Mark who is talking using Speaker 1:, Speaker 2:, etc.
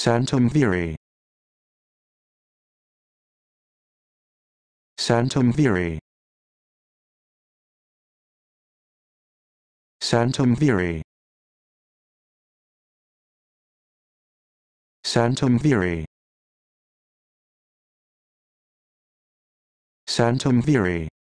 Speaker 1: Santum Viri. Santum Viri. Santum Viri. Santum Viri. Santum Viri.